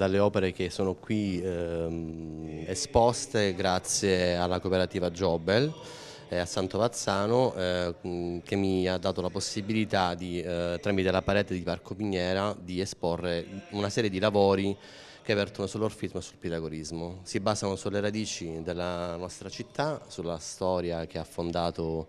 dalle opere che sono qui ehm, esposte grazie alla cooperativa Jobel eh, a Santovazzano eh, mm, che mi ha dato la possibilità di, eh, tramite la parete di Parco Pignera di esporre una serie di lavori che vertono sull'orfismo e sul pitagorismo. Si basano sulle radici della nostra città, sulla storia che ha fondato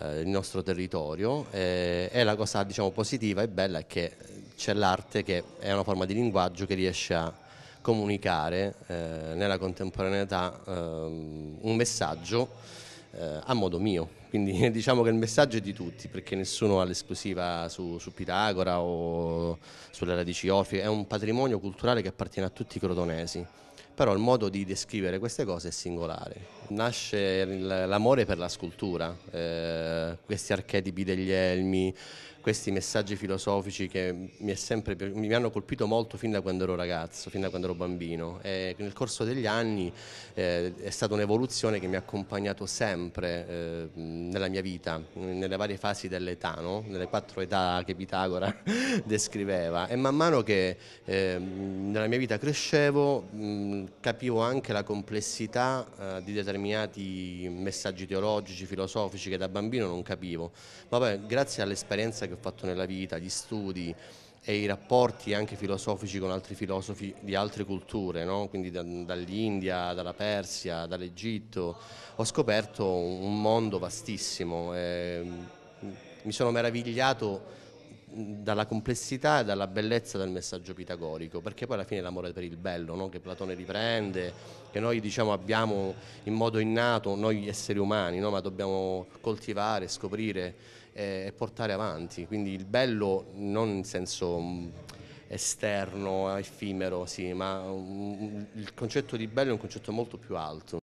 eh, il nostro territorio eh, e la cosa diciamo, positiva e bella è che c'è l'arte che è una forma di linguaggio che riesce a comunicare eh, nella contemporaneità eh, un messaggio eh, a modo mio. Quindi diciamo che il messaggio è di tutti, perché nessuno ha l'esclusiva su, su Pitagora o sulle radici orfi, è un patrimonio culturale che appartiene a tutti i crotonesi. Però il modo di descrivere queste cose è singolare. Nasce l'amore per la scultura, eh, questi archetipi degli elmi, questi messaggi filosofici che mi, sempre, mi, hanno colpito molto fin da quando ero ragazzo, fin da quando ero bambino e nel corso degli anni eh, è stata un'evoluzione che mi ha accompagnato sempre eh, nella mia vita, nelle varie fasi dell'età, no? nelle quattro età che Pitagora descriveva e man mano che eh, nella mia vita crescevo mh, capivo anche la complessità eh, di determinati messaggi teologici, filosofici che da bambino non capivo, ma grazie all'esperienza che che ho fatto nella vita, gli studi e i rapporti anche filosofici con altri filosofi di altre culture, no? quindi da, dall'India, dalla Persia, dall'Egitto, ho scoperto un mondo vastissimo. E, ehm, mi sono meravigliato dalla complessità e dalla bellezza del messaggio pitagorico, perché poi alla fine è l'amore per il bello, no? che Platone riprende, che noi diciamo, abbiamo in modo innato, noi esseri umani, no? ma dobbiamo coltivare, scoprire eh, e portare avanti. Quindi il bello non in senso mm, esterno, effimero, sì, ma mm, il concetto di bello è un concetto molto più alto.